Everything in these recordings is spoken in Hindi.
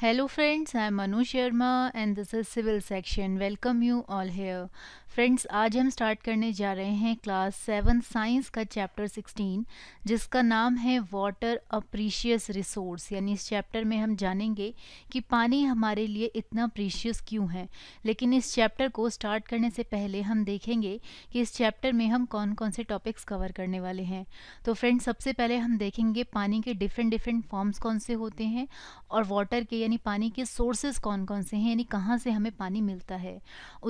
Hello friends I am Anu Sharma and this is civil section welcome you all here friends आज हम स्टार्ट करने जा रहे हैं क्लास सेवन साइंस का चैप्टर सिक्सटीन जिसका नाम है वाटर अप्रीशियस रिसोर्स यानी इस चैप्टर में हम जानेंगे कि पानी हमारे लिए इतना प्रीशियस क्यों है लेकिन इस चैप्टर को स्टार्ट करने से पहले हम देखेंगे कि इस चैप्टर में हम कौन कौन से टॉपिक्स कवर करने वाले हैं तो फ्रेंड्स सबसे पहले हम देखेंगे पानी के डिफरेंट डिफरेंट फॉर्म्स कौन से होते हैं और वाटर के यानी पानी के सोर्सेज कौन कौन से हैं यानी कहाँ से हमें पानी मिलता है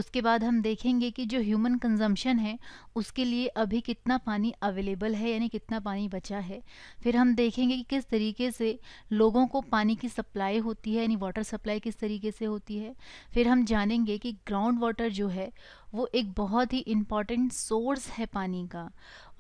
उसके बाद हम देखेंगे कि जो ह्यूमन कंजम्पशन है उसके लिए अभी कितना पानी अवेलेबल है यानी कितना पानी बचा है फिर हम देखेंगे कि किस तरीके से लोगों को पानी की सप्लाई होती है यानी वाटर सप्लाई किस तरीके से होती है फिर हम जानेंगे कि ग्राउंड वाटर जो है वो एक बहुत ही इम्पॉर्टेंट सोर्स है पानी का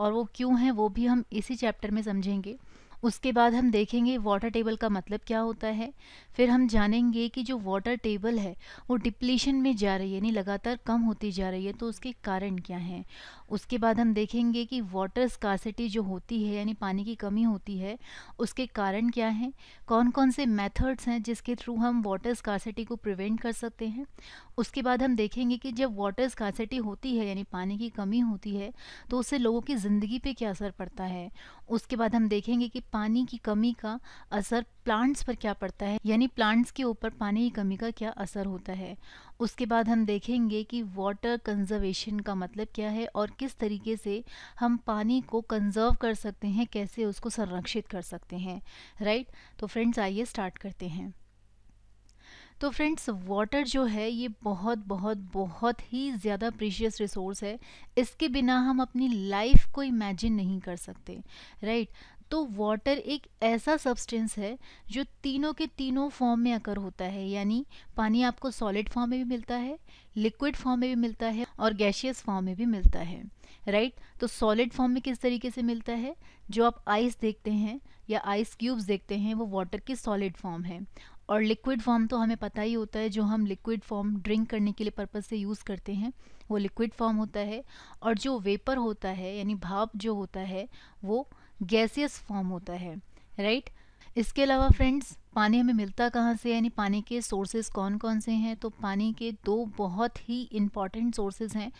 और वो क्यों है वो भी हम इसी चैप्टर में समझेंगे उसके बाद हम देखेंगे वाटर टेबल का मतलब क्या होता है फिर हम जानेंगे कि जो वाटर टेबल है वो डिप्लीशन में जा रही है यानी लगातार कम होती जा रही है तो उसके कारण क्या हैं उसके बाद हम देखेंगे कि वाटर स्कारसिटी जो होती है यानी पानी की कमी होती है उसके कारण क्या हैं कौन कौन से मेथड्स हैं जिसके थ्रू हम वाटर स्कारसिटी को प्रिवेंट कर सकते हैं उसके बाद हम देखेंगे कि जब वाटर स्कारसिटी होती है यानी पानी की कमी होती है तो उससे लोगों की ज़िंदगी पर क्या असर पड़ता है उसके बाद हम देखेंगे कि पानी की कमी का असर प्लांट्स पर क्या पड़ता है यानी प्लांट्स के ऊपर पानी की कमी का क्या असर होता है उसके बाद हम देखेंगे कि वाटर कंजर्वेशन का मतलब क्या है और किस तरीके से हम पानी को कंजर्व कर सकते हैं कैसे उसको संरक्षित कर सकते हैं राइट तो फ्रेंड्स आइए स्टार्ट करते हैं तो फ्रेंड्स वाटर जो है ये बहुत बहुत बहुत ही ज़्यादा प्रीशियस रिसोर्स है इसके बिना हम अपनी लाइफ को इमेजिन नहीं कर सकते राइट तो वाटर एक ऐसा सब्सटेंस है जो तीनों के तीनों फॉर्म में अकर होता है यानी पानी आपको सॉलिड फॉर्म में भी मिलता है लिक्विड फॉर्म में भी मिलता है और गैशियस फॉर्म में भी मिलता है राइट right? तो सॉलिड फॉर्म में किस तरीके से मिलता है जो आप आइस देखते हैं या आइस क्यूब्स देखते हैं वो वाटर की सॉलिड फॉर्म है और लिक्विड फॉर्म तो हमें पता ही होता है जो हम लिक्विड फॉर्म ड्रिंक करने के लिए पर्पज़ से यूज़ करते हैं वो लिक्विड फॉर्म होता है और जो वेपर होता है यानी भाप जो होता है वो गैसियस फॉर्म होता है राइट right? इसके अलावा फ्रेंड्स पानी हमें मिलता कहाँ से यानी पानी के सोर्सेज कौन कौन से हैं तो पानी के दो बहुत ही इम्पॉर्टेंट सोर्सेज हैं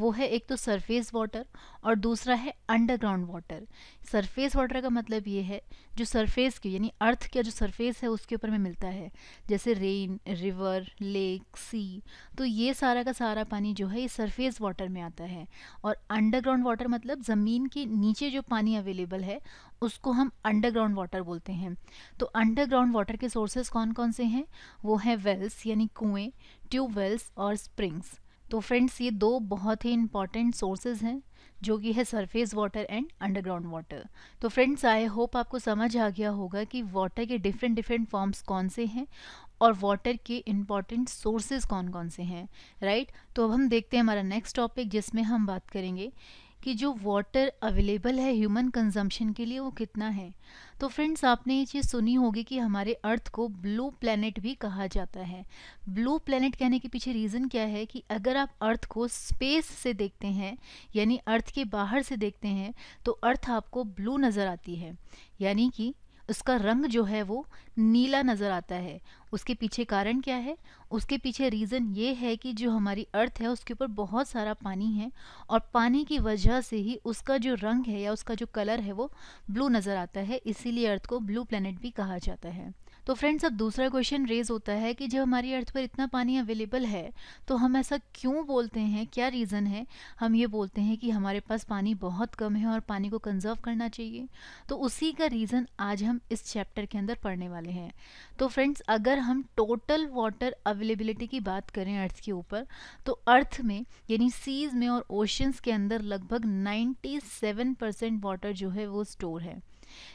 वो है एक तो सरफेस वाटर और दूसरा है अंडरग्राउंड वाटर सरफेस वाटर का मतलब ये है जो सरफेस की यानी अर्थ का जो सरफेस है उसके ऊपर में मिलता है जैसे रेन रिवर लेक सी तो ये सारा का सारा पानी जो है ये सरफेस वाटर में आता है और अंडरग्राउंड वाटर मतलब ज़मीन के नीचे जो पानी अवेलेबल है उसको हम अंडरग्राउंड वाटर बोलते हैं तो अंडरग्राउंड वाटर वाटर के सोर्सेज कौन कौन से हैं वो हैं वेल्स यानी कुएं ट्यूब वेल्स और स्प्रिंग्स तो फ्रेंड्स ये दो बहुत ही इंपॉर्टेंट सोर्सेज हैं जो कि है surface water and underground water तो फ्रेंड्स आई होप आपको समझ आ गया होगा कि वाटर के डिफरेंट डिफरेंट फॉर्म्स कौन से हैं और वाटर के इम्पॉर्टेंट सोर्सेज कौन कौन से हैं राइट right? तो अब हम देखते हैं हमारा नेक्स्ट टॉपिक जिसमें हम बात करेंगे कि जो वाटर अवेलेबल है ह्यूमन कंजम्पशन के लिए वो कितना है तो फ्रेंड्स आपने ये चीज़ सुनी होगी कि हमारे अर्थ को ब्लू प्लैनेट भी कहा जाता है ब्लू प्लैनेट कहने के पीछे रीज़न क्या है कि अगर आप अर्थ को स्पेस से देखते हैं यानी अर्थ के बाहर से देखते हैं तो अर्थ आपको ब्लू नज़र आती है यानी कि उसका रंग जो है वो नीला नज़र आता है उसके पीछे कारण क्या है उसके पीछे रीज़न ये है कि जो हमारी अर्थ है उसके ऊपर बहुत सारा पानी है और पानी की वजह से ही उसका जो रंग है या उसका जो कलर है वो ब्लू नज़र आता है इसीलिए अर्थ को ब्लू प्लानट भी कहा जाता है तो फ्रेंड्स अब दूसरा क्वेश्चन रेज होता है कि जब हमारी अर्थ पर इतना पानी अवेलेबल है तो हम ऐसा क्यों बोलते हैं क्या रीज़न है हम ये बोलते हैं कि हमारे पास पानी बहुत कम है और पानी को कंजर्व करना चाहिए तो उसी का रीज़न आज हम इस चैप्टर के अंदर पढ़ने वाले हैं तो फ्रेंड्स अगर हम टोटल वाटर अवेलेबिलिटी की बात करें अर्थ के ऊपर तो अर्थ में यानी सीज में और ओशंस के अंदर लगभग नाइन्टी परसेंट वाटर जो है वो स्टोर है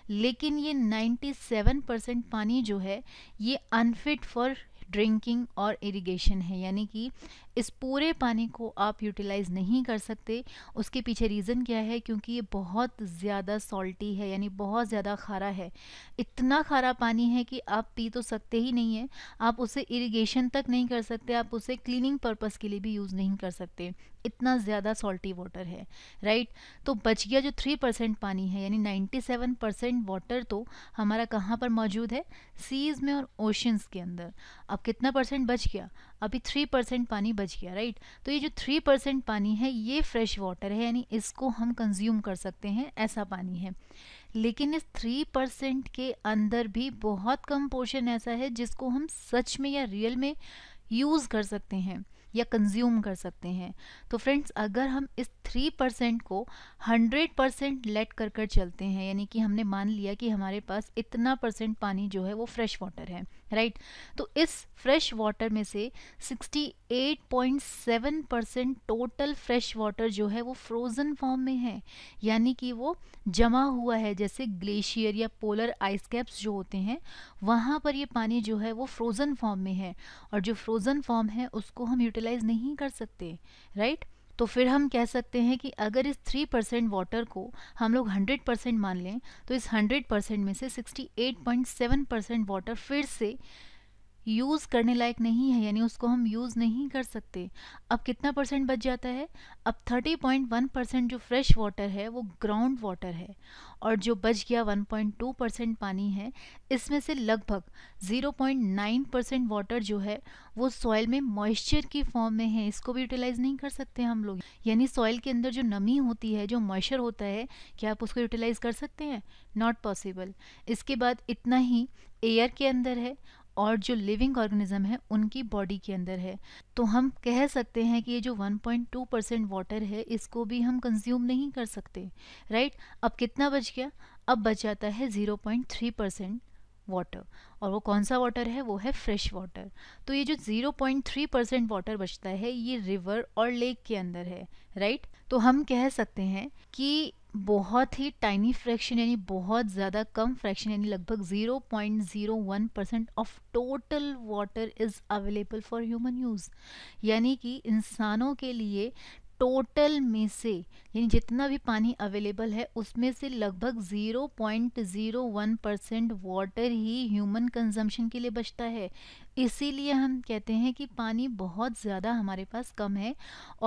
लेकिन ये 97 परसेंट पानी जो है ये अनफिट फॉर ड्रिंकिंग और इरिगेशन है यानी कि इस पूरे पानी को आप यूटिलाइज़ नहीं कर सकते उसके पीछे रीज़न क्या है क्योंकि ये बहुत ज़्यादा सॉल्टी है यानी बहुत ज़्यादा खारा है इतना खारा पानी है कि आप पी तो सकते ही नहीं है आप उसे इरिगेशन तक नहीं कर सकते आप उसे क्लीनिंग पर्पज़ के लिए भी यूज़ नहीं कर सकते इतना ज़्यादा सॉल्टी वाटर है राइट तो बच गया जो थ्री परसेंट पानी है यानी नाइन्टी सेवन परसेंट वाटर तो हमारा कहाँ पर मौजूद है सीज में और ओशंस के अंदर अब कितना परसेंट बच गया अभी थ्री परसेंट पानी बच गया राइट तो ये जो थ्री परसेंट पानी है ये फ्रेश वाटर है यानी इसको हम कंज्यूम कर सकते हैं ऐसा पानी है लेकिन इस थ्री परसेंट के अंदर भी बहुत कम पोर्शन ऐसा है जिसको हम सच में या रियल में यूज़ कर सकते हैं या कंज्यूम कर सकते हैं तो फ्रेंड्स अगर हम इस थ्री परसेंट को हंड्रेड परसेंट लेट कर कर चलते हैं यानी कि हमने मान लिया कि हमारे पास इतना परसेंट पानी जो है वो फ्रेश वाटर है राइट right? तो इस फ्रेश वाटर में से 68.7 परसेंट टोटल फ्रेश वाटर जो है वो फ्रोज़न फॉर्म में है यानी कि वो जमा हुआ है जैसे ग्लेशियर या पोलर आइस कैप्स जो होते हैं वहाँ पर ये पानी जो है वो फ्रोज़न फॉर्म में है और जो फ्रोज़न फॉर्म है उसको हम यूटिलाइज नहीं कर सकते राइट right? तो फिर हम कह सकते हैं कि अगर इस थ्री परसेंट वाटर को हम लोग हंड्रेड परसेंट मान लें तो इस हंड्रेड परसेंट में से sixty eight point seven percent water फिर से यूज़ करने लायक नहीं है यानी उसको हम यूज़ नहीं कर सकते अब कितना परसेंट बच जाता है अब 30.1 परसेंट जो फ्रेश वाटर है वो ग्राउंड वाटर है और जो बच गया 1.2 परसेंट पानी है इसमें से लगभग 0.9 परसेंट वाटर जो है वो सॉइल में मॉइस्चर की फॉर्म में है इसको भी यूटिलाइज़ नहीं कर सकते हम लोग यानी सॉइल के अंदर जो नमी होती है जो मॉइस्चर होता है क्या आप उसको यूटिलाइज़ कर सकते हैं नॉट पॉसिबल इसके बाद इतना ही एयर के अंदर है और जो लिविंग ऑर्गेनिज्म है उनकी बॉडी के अंदर है तो हम कह सकते हैं कि ये जो 1.2 परसेंट वाटर है इसको भी हम कंज्यूम नहीं कर सकते राइट अब कितना बच गया अब बच जाता है 0.3 परसेंट वाटर और वो कौन सा वाटर है वो है फ्रेश वाटर तो ये जो 0.3 परसेंट वाटर बचता है ये रिवर और लेक के अंदर है राइट तो हम कह सकते हैं कि बहुत ही टाइनी फ्रैक्शन यानी बहुत ज़्यादा कम फ्रैक्शन यानी लगभग 0.01 percent of total water is available for human use यानी कि इंसानों के लिए टोटल में से यानी जितना भी पानी अवेलेबल है उसमें से लगभग 0.01 परसेंट वाटर ही ह्यूमन कंजम्पशन के लिए बचता है इसीलिए हम कहते हैं कि पानी बहुत ज़्यादा हमारे पास कम है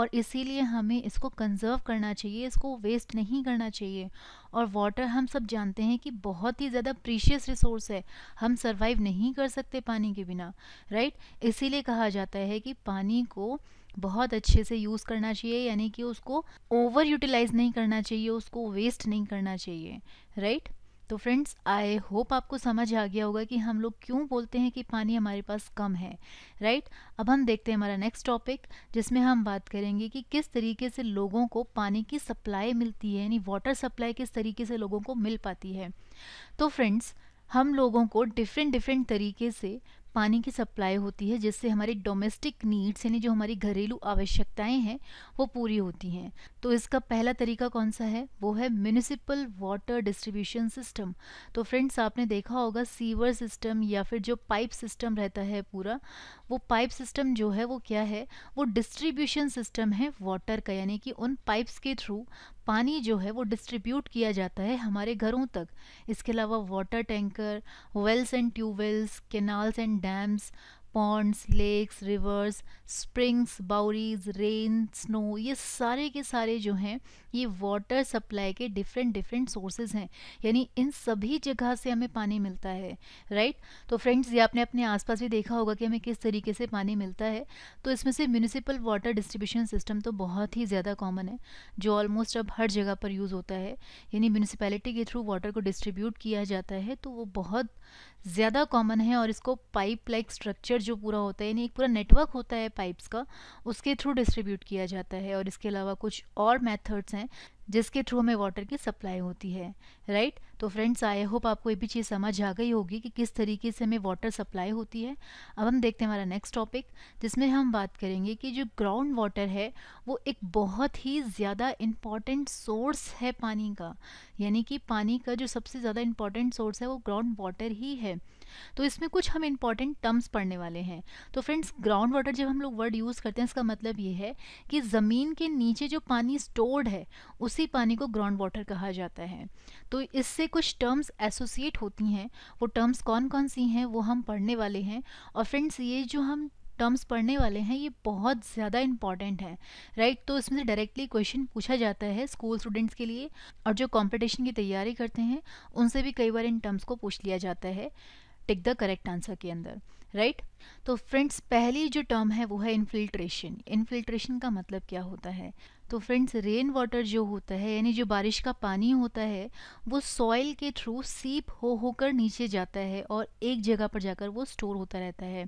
और इसीलिए हमें इसको कंजर्व करना चाहिए इसको वेस्ट नहीं करना चाहिए और वाटर हम सब जानते हैं कि बहुत ही ज़्यादा प्रीशियस रिसोर्स है हम सर्वाइव नहीं कर सकते पानी के बिना राइट इसीलिए कहा जाता है कि पानी को बहुत अच्छे से यूज़ करना चाहिए यानी कि उसको ओवर यूटिलाइज नहीं करना चाहिए उसको वेस्ट नहीं करना चाहिए राइट right? तो फ्रेंड्स आई होप आपको समझ आ गया होगा कि हम लोग क्यों बोलते हैं कि पानी हमारे पास कम है राइट right? अब हम देखते हैं हमारा नेक्स्ट टॉपिक जिसमें हम बात करेंगे कि किस तरीके से लोगों को पानी की सप्लाई मिलती है यानी वाटर सप्लाई किस तरीके से लोगों को मिल पाती है तो फ्रेंड्स हम लोगों को डिफरेंट डिफरेंट तरीके से पानी की सप्लाई होती है जिससे हमारी डोमेस्टिक नीड्स यानी जो हमारी घरेलू आवश्यकताएं हैं वो पूरी होती हैं तो इसका पहला तरीका कौन सा है वो है म्यूनिसिपल वाटर डिस्ट्रीब्यूशन सिस्टम तो फ्रेंड्स आपने देखा होगा सीवर सिस्टम या फिर जो पाइप सिस्टम रहता है पूरा वो पाइप सिस्टम जो है वो क्या है वो डिस्ट्रीब्यूशन सिस्टम है वाटर का यानी कि उन पाइप्स के थ्रू पानी जो है वो डिस्ट्रीब्यूट किया जाता है हमारे घरों तक इसके अलावा water tanker wells and tubewells canals and dams ponds lakes rivers springs बाउरीज रेन स्नो ये सारे के सारे जो हैं ये वाटर सप्लाई के डिफरेंट डिफरेंट सोर्सेज हैं यानी इन सभी जगह से हमें पानी मिलता है राइट तो फ्रेंड्स ये आपने अपने आसपास भी देखा होगा कि हमें किस तरीके से पानी मिलता है तो इसमें से म्यूनिसिपल वाटर डिस्ट्रीब्यूशन सिस्टम तो बहुत ही ज़्यादा कॉमन है जो ऑलमोस्ट अब हर जगह पर यूज़ होता है यानी म्यूनिसिपैलिटी के थ्रू वाटर को डिस्ट्रीब्यूट किया जाता है तो वो बहुत ज़्यादा कॉमन है और इसको पाइप लाइक स्ट्रक्चर वायर जो पूरा होता है यानी एक पूरा नेटवर्क होता है पाइप्स का उसके थ्रू डिस्ट्रीब्यूट किया जाता है और इसके अलावा कुछ और मेथड्स हैं जिसके थ्रू हमें वाटर की सप्लाई होती है राइट right? तो फ्रेंड्स आई होप आपको ये भी चीज़ समझ आ गई होगी कि किस तरीके से हमें वाटर सप्लाई होती है अब हम देखते हैं हमारा नेक्स्ट टॉपिक जिसमें हम बात करेंगे कि जो ग्राउंड वाटर है वो एक बहुत ही ज़्यादा इम्पॉर्टेंट सोर्स है पानी का यानी कि पानी का जो सबसे ज़्यादा इम्पॉर्टेंट सोर्स है वो ग्राउंड वाटर ही है तो इसमें कुछ हम इंपॉर्टेंट टर्म्स पढ़ने वाले हैं तो फ्रेंड्स ग्राउंड वाटर जब हम लोग वर्ड यूज़ करते हैं इसका मतलब ये है कि ज़मीन के नीचे जो पानी स्टोर्ड है उसी पानी को ग्राउंड वाटर कहा जाता है तो इससे कुछ टर्म्स एसोसिएट होती हैं वो टर्म्स कौन कौन सी हैं वो हम पढ़ने वाले हैं और फ्रेंड्स ये जो हम टर्म्स पढ़ने वाले हैं ये बहुत ज़्यादा इंपॉर्टेंट है राइट right? तो इसमें से डायरेक्टली क्वेश्चन पूछा जाता है स्कूल स्टूडेंट्स के लिए और जो कंपटीशन की तैयारी करते हैं उनसे भी कई बार इन टर्म्स को पूछ लिया जाता है टिक द करेक्ट आंसर के अंदर राइट right? तो फ्रेंड्स पहली जो टर्म है वो है इन्फिल्ट्रेशन इन्फिल्ट्रेशन का मतलब क्या होता है तो फ्रेंड्स रेन वाटर जो होता है यानी जो बारिश का पानी होता है वो सॉइल के थ्रू सीप हो होकर नीचे जाता है और एक जगह पर जाकर वो स्टोर होता रहता है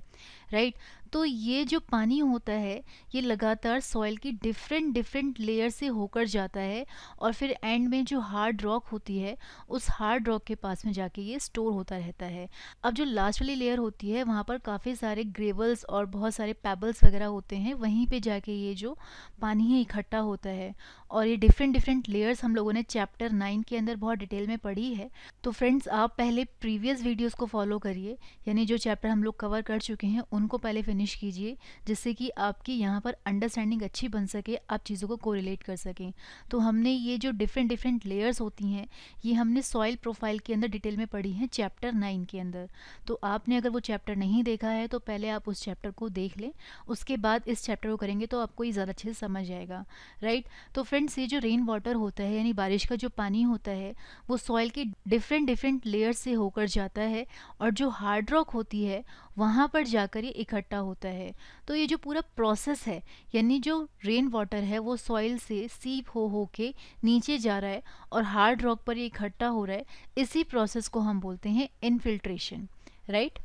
राइट तो ये जो पानी होता है ये लगातार सॉइल की डिफरेंट डिफरेंट लेयर से होकर जाता है और फिर एंड में जो हार्ड रॉक होती है उस हार्ड रॉक के पास में जाके ये स्टोर होता रहता है अब जो लास्ट वाली लेयर होती है वहाँ पर काफ़ी सारे ग्रेवल्स और बहुत सारे पैबल्स वगैरह होते हैं वहीं पर जाके ये जो पानी है इकट्ठा होता है और ये डिफरेंट डिफरेंट लेयर्स हम लोगों ने चैप्टर नाइन के अंदर बहुत डिटेल में पढ़ी है तो फ्रेंड्स आप पहले प्रीवियस वीडियोस को फॉलो करिए यानी जो चैप्टर हम लोग कवर कर चुके हैं उनको पहले फिनिश कीजिए जिससे कि आपकी यहाँ पर अंडरस्टैंडिंग अच्छी बन सके आप चीज़ों को कोरिलेट कर सकें तो हमने ये जो डिफरेंट डिफरेंट लेयर्स होती हैं ये हमने सॉइल प्रोफाइल के अंदर डिटेल में पढ़ी हैं चैप्टर नाइन के अंदर तो आपने अगर वो चैप्टर नहीं देखा है तो पहले आप उस चैप्टर को देख लें उसके बाद इस चैप्टर को करेंगे तो आपको ये ज़्यादा अच्छे से समझ आएगा राइट तो फ्रेंड डिफरेंट से जो रेन वाटर होता है यानी बारिश का जो पानी होता है वो सॉइल के डिफरेंट डिफरेंट लेयर से होकर जाता है और जो हार्ड रॉक होती है वहाँ पर जाकर ये इकट्ठा होता है तो ये जो पूरा प्रोसेस है यानी जो रेन वाटर है वो सॉइल से सीप हो हो के नीचे जा रहा है और हार्ड रॉक पर ये इकट्ठा हो रहा है इसी प्रोसेस को हम बोलते हैं इनफिल्ट्रेशन राइट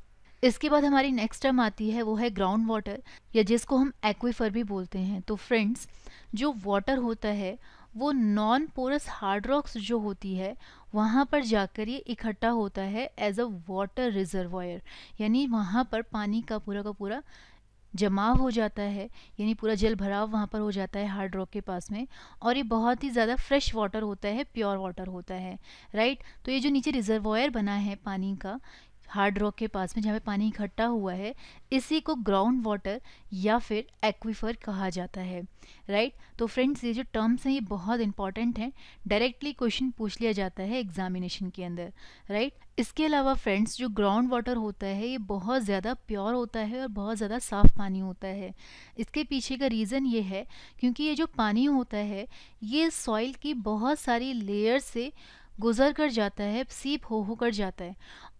इसके बाद हमारी नेक्स्ट टर्म आती है वो है ग्राउंड वाटर या जिसको हम एक्वीफर भी बोलते हैं तो फ्रेंड्स जो वाटर होता है वो नॉन पोरस हार्ड रॉक्स जो होती है वहाँ पर जाकर ये इकट्ठा होता है एज अ वाटर रिजर्वायर यानी वहाँ पर पानी का पूरा का पूरा जमाव हो जाता है यानी पूरा जल भराव वहाँ पर हो जाता है हार्ड रॉक के पास में और ये बहुत ही ज़्यादा फ्रेश वाटर होता है प्योर वाटर होता है राइट तो ये जो नीचे रिजर्वायर बना है पानी का हार्ड रॉक के पास में जहाँ पे पानी इकट्ठा हुआ है इसी को ग्राउंड वाटर या फिर एक्विफर कहा जाता है राइट तो फ्रेंड्स ये जो टर्म्स हैं ये बहुत इंपॉर्टेंट हैं डायरेक्टली क्वेश्चन पूछ लिया जाता है एग्जामिनेशन के अंदर राइट इसके अलावा फ्रेंड्स जो ग्राउंड वाटर होता है ये बहुत ज़्यादा प्योर होता है और बहुत ज़्यादा साफ पानी होता है इसके पीछे का रीज़न ये है क्योंकि ये जो पानी होता है ये सॉइल की बहुत सारी लेयर से गुजर कर जाता है सीप हो हो कर जाता है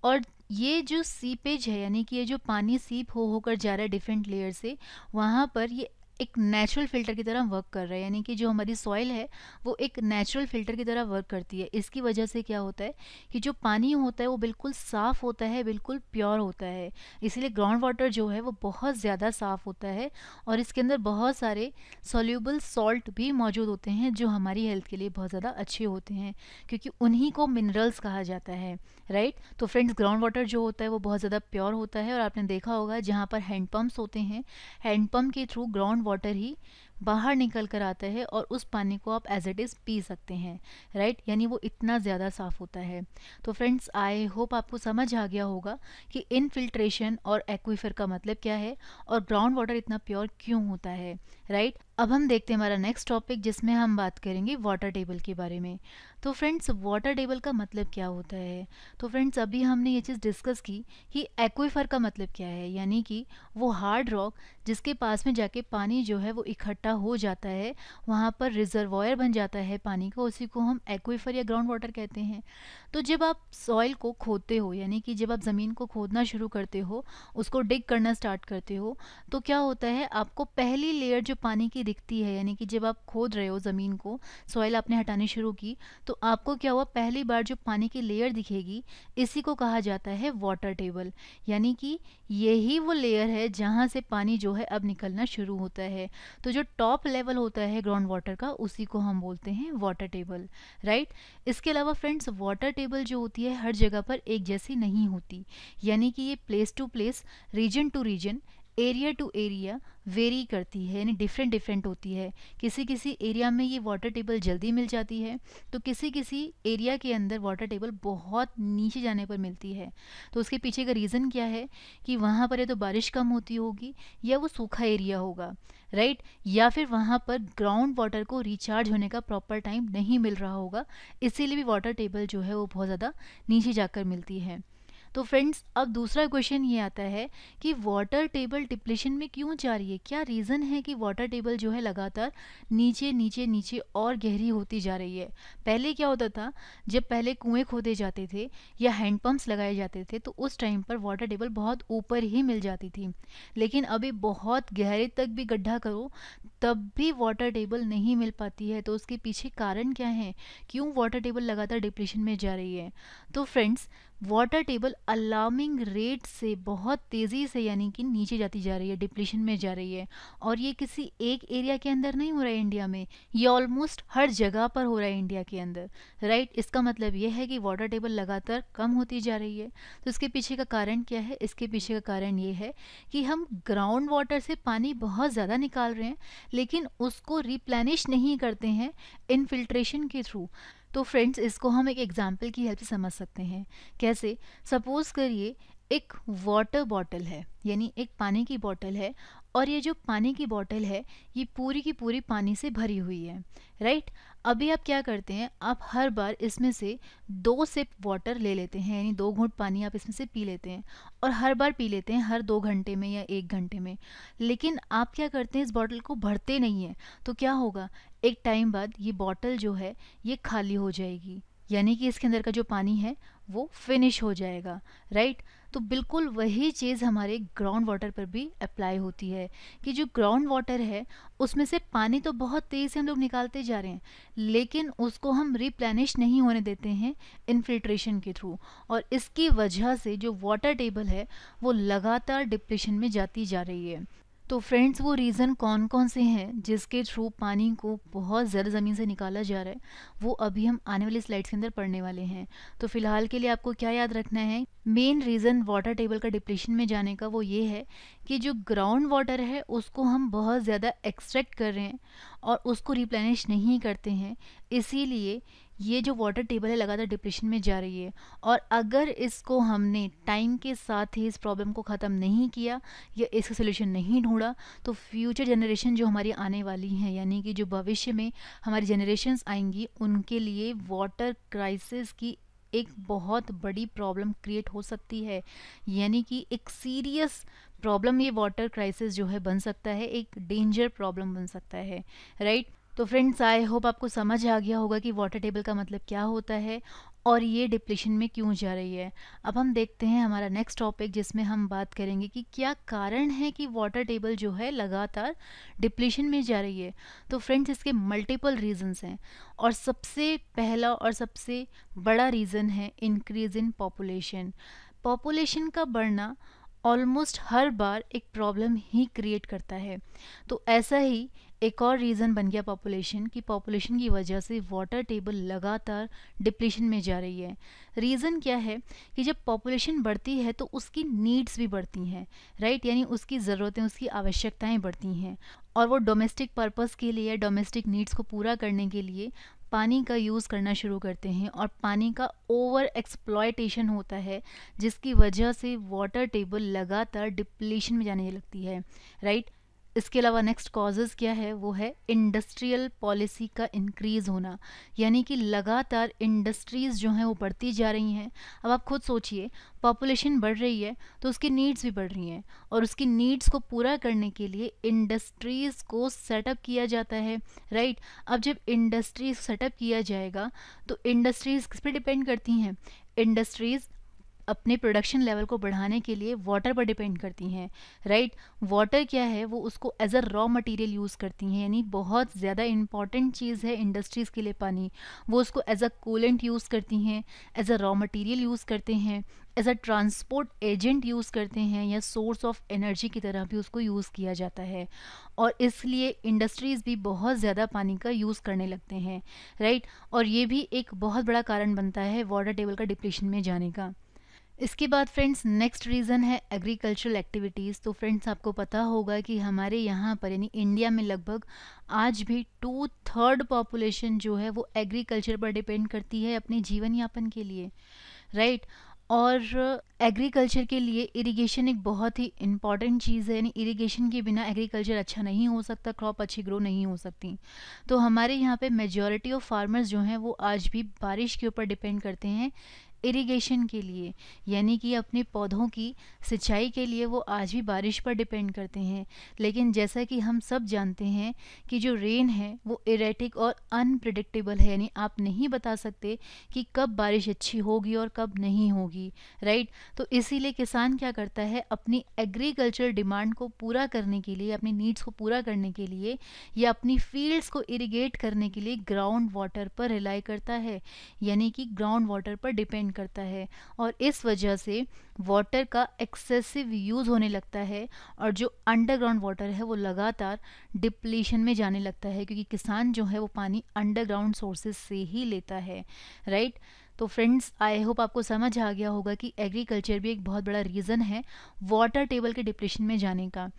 और ये जो सीपेज है यानी कि ये जो पानी सीप हो होकर जा रहा है डिफरेंट लेयर से वहाँ पर ये एक नेचुरल फ़िल्टर की तरह वर्क कर रहा है यानी कि जो हमारी सॉइल है वो एक नेचुरल फ़िल्टर की तरह वर्क करती है इसकी वजह से क्या होता है कि जो पानी होता है वो बिल्कुल साफ़ होता है बिल्कुल प्योर होता है इसीलिए ग्राउंड वाटर जो है वो बहुत ज़्यादा साफ़ होता है और इसके अंदर बहुत सारे सोल्यूबल सॉल्ट भी मौजूद होते हैं जो हमारी हेल्थ के लिए बहुत ज़्यादा अच्छे होते हैं क्योंकि उन्हीं को मिनरल्स कहा जाता है राइट तो फ्रेंड्स ग्राउंड वाटर जो होता है वो बहुत ज़्यादा प्योर होता है और आपने देखा होगा जहाँ पर हैंडपम्प्स होते हैं हैंडपम्प के थ्रू ग्राउंड वाटर ही बाहर निकल कर आता है और उस पानी को आप एज इट इज़ पी सकते हैं राइट यानी वो इतना ज़्यादा साफ़ होता है तो फ्रेंड्स आई होप आपको समझ आ गया होगा कि इनफिल्ट्रेशन और एक्विफर का मतलब क्या है और ग्राउंड वाटर इतना प्योर क्यों होता है राइट अब हम देखते हैं हमारा नेक्स्ट टॉपिक जिसमें हम बात करेंगे वाटर टेबल के बारे में तो फ्रेंड्स वाटर टेबल का मतलब क्या होता है तो फ्रेंड्स अभी हमने ये चीज़ डिस्कस की कि एक्विफर का मतलब क्या है यानी कि वो हार्ड रॉक जिसके पास में जाके पानी जो है वो इकट्ठा इकट्ठा हो जाता है वहाँ पर रिजर्वॉयर बन जाता है पानी का उसी को हम एक्वेफर या ग्राउंड वाटर कहते हैं तो जब आप सॉइल को खोदते हो यानी कि जब आप ज़मीन को खोदना शुरू करते हो उसको डिग करना स्टार्ट करते हो तो क्या होता है आपको पहली लेयर जो पानी की दिखती है यानी कि जब आप खोद रहे हो ज़मीन को सॉइल आपने हटानी शुरू की तो आपको क्या हुआ पहली बार जो पानी की लेयर दिखेगी इसी को कहा जाता है वाटर टेबल यानी कि यही वो लेयर है जहाँ से पानी जो है अब निकलना शुरू होता है तो जो टॉप लेवल होता है ग्राउंड वाटर का उसी को हम बोलते हैं वाटर टेबल राइट इसके अलावा फ्रेंड्स वाटर टेबल जो होती है हर जगह पर एक जैसी नहीं होती यानी कि ये place to place region to region area to area vary करती है यानी डिफरेंट डिफरेंट होती है किसी किसी एरिया में ये वाटर टेबल जल्दी मिल जाती है तो किसी किसी एरिया के अंदर वाटर टेबल बहुत नीचे जाने पर मिलती है तो उसके पीछे का रीज़न क्या है कि वहाँ पर या तो बारिश कम होती होगी या वो सूखा एरिया होगा राइट या फिर वहाँ पर ग्राउंड वाटर को रिचार्ज होने का प्रॉपर टाइम नहीं मिल रहा होगा इसीलिए भी वाटर टेबल जो है वो बहुत ज़्यादा नीचे जाकर मिलती है तो फ्रेंड्स अब दूसरा क्वेश्चन ये आता है कि वाटर टेबल डिप्लेशन में क्यों जा रही है क्या रीज़न है कि वाटर टेबल जो है लगातार नीचे नीचे नीचे और गहरी होती जा रही है पहले क्या होता था जब पहले कुएँ खोदे जाते थे या हैंडपम्प्स लगाए जाते थे तो उस टाइम पर वाटर टेबल बहुत ऊपर ही मिल जाती थी लेकिन अभी बहुत गहरे तक भी गड्ढा करो तब भी वाटर टेबल नहीं मिल पाती है तो उसके पीछे कारण क्या है क्यों वाटर टेबल लगातार डिप्रेशन में जा रही है तो friends water table alarming rate से बहुत तेज़ी से यानी कि नीचे जाती जा रही है डिप्लीशन में जा रही है और ये किसी एक एरिया के अंदर नहीं हो रहा है इंडिया में ये ऑलमोस्ट हर जगह पर हो रहा है इंडिया के अंदर राइट इसका मतलब ये है कि वाटर टेबल लगातार कम होती जा रही है तो इसके पीछे का कारण क्या है इसके पीछे का कारण ये है कि हम ग्राउंड वाटर से पानी बहुत ज़्यादा निकाल रहे हैं लेकिन उसको रिप्लैनिश नहीं करते हैं इनफिल्ट्रेशन के थ्रू तो फ्रेंड्स इसको हम एक एग्जाम्पल की हेल्प से समझ सकते हैं कैसे सपोज़ करिए एक वाटर बॉटल है यानी एक पानी की बॉटल है और ये जो पानी की बॉटल है ये पूरी की पूरी पानी से भरी हुई है राइट अभी आप क्या करते हैं आप हर बार इसमें से दो सिप वाटर ले लेते हैं यानी दो घूंट पानी आप इसमें से पी लेते हैं और हर बार पी लेते हैं हर दो घंटे में या एक घंटे में लेकिन आप क्या करते हैं इस बॉटल को भरते नहीं हैं तो क्या होगा एक टाइम बाद ये बॉटल जो है ये खाली हो जाएगी यानी कि इसके अंदर का जो पानी है वो फिनिश हो जाएगा राइट तो बिल्कुल वही चीज़ हमारे ग्राउंड वाटर पर भी अप्लाई होती है कि जो ग्राउंड वाटर है उसमें से पानी तो बहुत तेज़ से हम लोग निकालते जा रहे हैं लेकिन उसको हम रिप्लेनिश नहीं होने देते हैं इनफिल्ट्रेशन के थ्रू और इसकी वजह से जो वाटर टेबल है वो लगातार डिप्रेशन में जाती जा रही है तो फ्रेंड्स वो रीज़न कौन कौन से हैं जिसके थ्रू पानी को बहुत ज़्यादा ज़मीन से निकाला जा रहा है वो अभी हम आने वाली स्लाइड्स के अंदर पढ़ने वाले हैं तो फिलहाल के लिए आपको क्या याद रखना है मेन रीज़न वाटर टेबल का डिप्लेशन में जाने का वो ये है कि जो ग्राउंड वाटर है उसको हम बहुत ज़्यादा एक्सट्रैक्ट कर रहे हैं और उसको रिप्लेनिश नहीं करते हैं इसीलिए ये जो वाटर टेबल है लगातार डिप्रेशन में जा रही है और अगर इसको हमने टाइम के साथ ही इस प्रॉब्लम को ख़त्म नहीं किया या इसका सोल्यूशन नहीं ढूंढा तो फ्यूचर जनरेशन जो हमारी आने वाली हैं यानी कि जो भविष्य में हमारी जनरेशन्स आएंगी उनके लिए वाटर क्राइसिस की एक बहुत बड़ी प्रॉब्लम क्रिएट हो सकती है यानी कि एक सीरियस प्रॉब्लम ये वाटर क्राइसिस जो है बन सकता है एक डेंजर प्रॉब्लम बन सकता है राइट right? तो फ्रेंड्स आई होप आपको समझ आ गया होगा कि वाटर टेबल का मतलब क्या होता है और ये डिप्लेशन में क्यों जा रही है अब हम देखते हैं हमारा नेक्स्ट टॉपिक जिसमें हम बात करेंगे कि क्या कारण है कि वाटर टेबल जो है लगातार डिप्लेशन में जा रही है तो फ्रेंड्स इसके मल्टीपल रीजंस हैं और सबसे पहला और सबसे बड़ा रीज़न है इंक्रीज इन पॉपुलेशन पॉपुलेशन का बढ़ना ऑलमोस्ट हर बार एक प्रॉब्लम ही क्रिएट करता है तो ऐसा ही एक और रीज़न बन गया पॉपुलेशन कि पॉपुलेशन की वजह से वाटर टेबल लगातार डिप्लीशन में जा रही है रीज़न क्या है कि जब पॉपुलेशन बढ़ती है तो उसकी नीड्स भी बढ़ती हैं राइट यानी उसकी ज़रूरतें उसकी आवश्यकताएं बढ़ती हैं और वो डोमेस्टिक पर्पस के लिए डोमेस्टिक नीड्स को पूरा करने के लिए पानी का यूज़ करना शुरू करते हैं और पानी का ओवर एक्सप्लॉयटेशन होता है जिसकी वजह से वाटर टेबल लगातार डिप्लीशन में जाने लगती है राइट इसके अलावा नेक्स्ट कॉजेज़ क्या है वो है इंडस्ट्रियल पॉलिसी का इंक्रीज़ होना यानी कि लगातार इंडस्ट्रीज़ जो हैं वो बढ़ती जा रही हैं अब आप खुद सोचिए पॉपुलेशन बढ़ रही है तो उसकी नीड्स भी बढ़ रही हैं और उसकी नीड्स को पूरा करने के लिए इंडस्ट्रीज़ को सेटअप किया जाता है राइट अब जब इंडस्ट्रीज सेटअप किया जाएगा तो इंडस्ट्रीज़ किस पर डिपेंड करती हैं इंडस्ट्रीज़ अपने प्रोडक्शन लेवल को बढ़ाने के लिए वाटर पर डिपेंड करती हैं राइट वाटर क्या है वो उसको as a raw material use करती हैं यानी बहुत ज़्यादा इंपॉर्टेंट चीज़ है इंडस्ट्रीज़ के लिए पानी वो उसको एज अ कोलेंट यूज़ करती हैं as a raw material use करते हैं as a transport agent use करते हैं या सोर्स ऑफ एनर्जी की तरह भी उसको यूज़ किया जाता है और इसलिए इंडस्ट्रीज़ भी बहुत ज़्यादा पानी का यूज़ करने लगते हैं राइट और ये भी एक बहुत बड़ा कारण बनता है वाटर टेबल का डिप्रेशन में जाने का इसके बाद फ्रेंड्स नेक्स्ट रीज़न है एग्रीकल्चरल एक्टिविटीज़ तो फ्रेंड्स आपको पता होगा कि हमारे यहाँ पर यानी इंडिया में लगभग आज भी टू थर्ड पॉपुलेशन जो है वो एग्रीकल्चर पर डिपेंड करती है अपने जीवन यापन के लिए राइट right? और एग्रीकल्चर के लिए इरिगेशन एक बहुत ही इम्पॉर्टेंट चीज़ है यानी इरिगेशन के बिना एग्रीकल्चर अच्छा नहीं हो सकता क्रॉप अच्छी ग्रो नहीं हो सकती तो हमारे यहाँ पे मेजॉरिटी ऑफ फार्मर्स जो हैं वो आज भी बारिश के ऊपर डिपेंड करते हैं इरिगेशन के लिए यानी कि अपने पौधों की सिंचाई के लिए वो आज भी बारिश पर डिपेंड करते हैं लेकिन जैसा कि हम सब जानते हैं कि जो रेन है वो इरेटिक और अनप्रडिक्टेबल है यानी आप नहीं बता सकते कि कब बारिश अच्छी होगी और कब नहीं होगी राइट तो इसीलिए किसान क्या करता है अपनी एग्रीकल्चर डिमांड को पूरा करने के लिए अपनी नीड्स को पूरा करने के लिए या अपनी फील्ड्स को इरीगेट करने के लिए ग्राउंड वाटर पर रिलाई करता है यानी कि ग्राउंड वाटर पर डिपेंड प्रदान करता है और इस वजह से वाटर का एक्सेसिव यूज़ होने लगता है और जो अंडरग्राउंड वाटर है वो लगातार डिप्लीशन में जाने लगता है क्योंकि किसान जो है वो पानी अंडरग्राउंड सोर्सेज से ही लेता है राइट तो फ्रेंड्स आई होप आपको समझ आ गया होगा कि एग्रीकल्चर भी एक बहुत बड़ा रीज़न है वाटर टेबल के डिप्लीशन में जाने का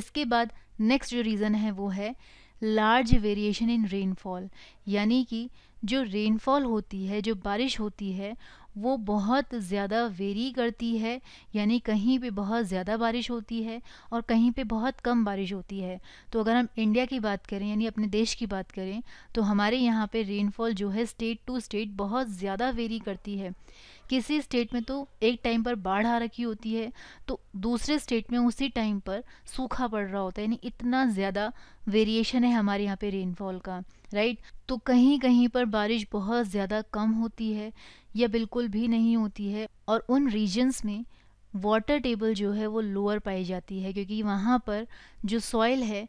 इसके बाद नेक्स्ट जो रीज़न है वो है लार्ज वेरिएशन इन रेनफॉल यानी कि जो रेनफॉल होती है जो बारिश होती है वो बहुत ज़्यादा वेरी करती है यानी कहीं पे बहुत ज़्यादा बारिश होती है और कहीं पे बहुत कम बारिश होती है तो अगर हम इंडिया की बात करें यानी अपने देश की बात करें तो हमारे यहाँ पे रेनफॉल जो है स्टेट टू स्टेट बहुत ज़्यादा वेरी करती है किसी स्टेट में तो एक टाइम पर बाढ़ आ रखी होती है तो दूसरे स्टेट में उसी टाइम पर सूखा पड़ रहा होता है यानी इतना ज़्यादा वेरिएशन है हमारे यहाँ पे रेनफॉल का राइट तो कहीं कहीं पर बारिश बहुत ज़्यादा कम होती है या बिल्कुल भी नहीं होती है और उन रीजन्स में वाटर टेबल जो है वो लोअर पाई जाती है क्योंकि वहाँ पर जो सॉइल है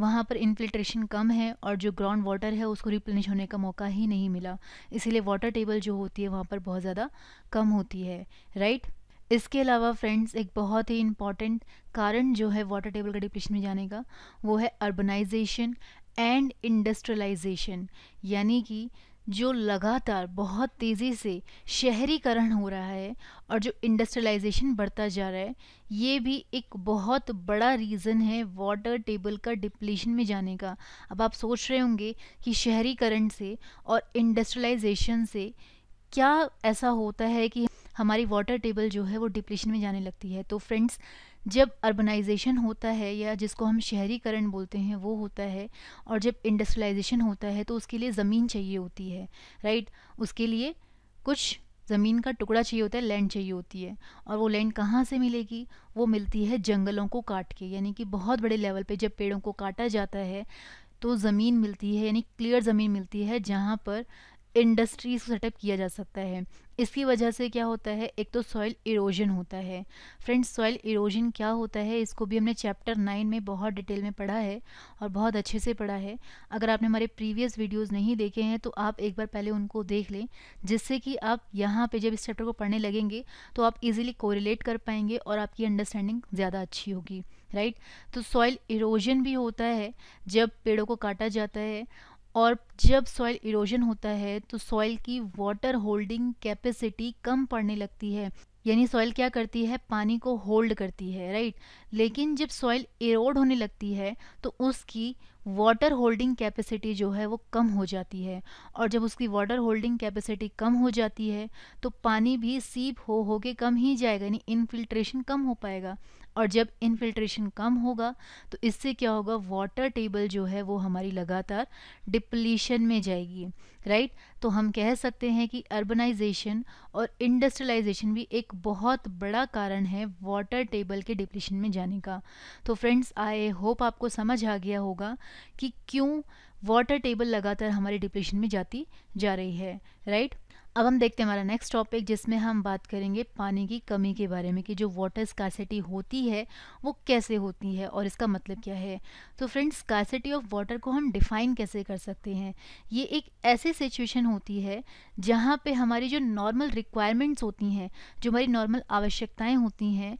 वहाँ पर इन्फिल्ट्रेशन कम है और जो ग्राउंड वाटर है उसको रिप्लेनिश होने का मौका ही नहीं मिला इसीलिए वाटर टेबल जो होती है वहाँ पर बहुत ज़्यादा कम होती है राइट इसके अलावा फ्रेंड्स एक बहुत ही इम्पॉर्टेंट कारण जो है वाटर टेबल का डिप्रेशन में जाने का वो है अर्बनाइजेशन एंड इंडस्ट्रियलाइजेशन यानी कि जो लगातार बहुत तेज़ी से शहरीकरण हो रहा है और जो इंडस्ट्रियलाइजेशन बढ़ता जा रहा है ये भी एक बहुत बड़ा रीज़न है वाटर टेबल का डिप्लीशन में जाने का अब आप सोच रहे होंगे कि शहरीकरण से और इंडस्ट्रियलाइजेशन से क्या ऐसा होता है कि हमारी वाटर टेबल जो है वो डिप्लीशन में जाने लगती है तो फ्रेंड्स जब अर्बनाइजेशन होता है या जिसको हम शहरीकरण बोलते हैं वो होता है और जब इंडस्ट्रियलाइजेशन होता है तो उसके लिए ज़मीन चाहिए होती है राइट उसके लिए कुछ ज़मीन का टुकड़ा चाहिए होता है लैंड चाहिए होती है और वो लैंड कहाँ से मिलेगी वो मिलती है जंगलों को काट के यानी कि बहुत बड़े लेवल पे जब पेड़ों को काटा जाता है तो ज़मीन मिलती है यानी क्लियर ज़मीन मिलती है जहाँ पर इंडस्ट्रीज को सेटअप किया जा सकता है इसकी वजह से क्या होता है एक तो सॉइल इरोजन होता है फ्रेंड्स सॉइल इरोजन क्या होता है इसको भी हमने चैप्टर नाइन में बहुत डिटेल में पढ़ा है और बहुत अच्छे से पढ़ा है अगर आपने हमारे प्रीवियस वीडियोस नहीं देखे हैं तो आप एक बार पहले उनको देख लें जिससे कि आप यहाँ पर जब इस चैप्टर को पढ़ने लगेंगे तो आप इजिली कोरिलेट कर पाएंगे और आपकी अंडरस्टैंडिंग ज़्यादा अच्छी होगी राइट तो सॉइल इरोजन भी होता है जब पेड़ों को काटा जाता है और जब सॉइल इरोजन होता है तो सॉइल की वाटर होल्डिंग कैपेसिटी कम पड़ने लगती है यानी सॉइल क्या करती है पानी को होल्ड करती है राइट लेकिन जब सॉइल एरोड होने लगती है तो उसकी वाटर होल्डिंग कैपेसिटी जो है वो कम हो जाती है और जब उसकी वाटर होल्डिंग कैपेसिटी कम हो जाती है तो पानी भी सीप हो हो के कम ही जाएगा यानी इनफिल्ट्रेशन कम हो पाएगा और जब इनफिल्ट्रेशन कम होगा तो इससे क्या होगा वाटर टेबल जो है वो हमारी लगातार डिप्लीशन में जाएगी राइट तो हम कह सकते हैं कि अर्बनाइजेशन और इंडस्ट्रियलाइजेशन भी एक बहुत बड़ा कारण है वाटर टेबल के डिप्लीशन में जाने जाने का तो फ्रेंड्स आई होप आपको समझ आ गया होगा कि क्यों वाटर टेबल लगातार हमारे डिप्रेशन में जाती जा रही है राइट अब हम देखते हैं हमारा नेक्स्ट टॉपिक जिसमें हम बात करेंगे पानी की कमी के बारे में कि जो वाटर स्कासिटी होती है वो कैसे होती है और इसका मतलब क्या है तो फ्रेंड्स स्कासिटी ऑफ वाटर को हम डिफाइन कैसे कर सकते हैं ये एक ऐसी सिचुएशन होती है जहाँ पे हमारी जो नॉर्मल रिक्वायरमेंट्स होती हैं जो हमारी नॉर्मल आवश्यकताएँ होती हैं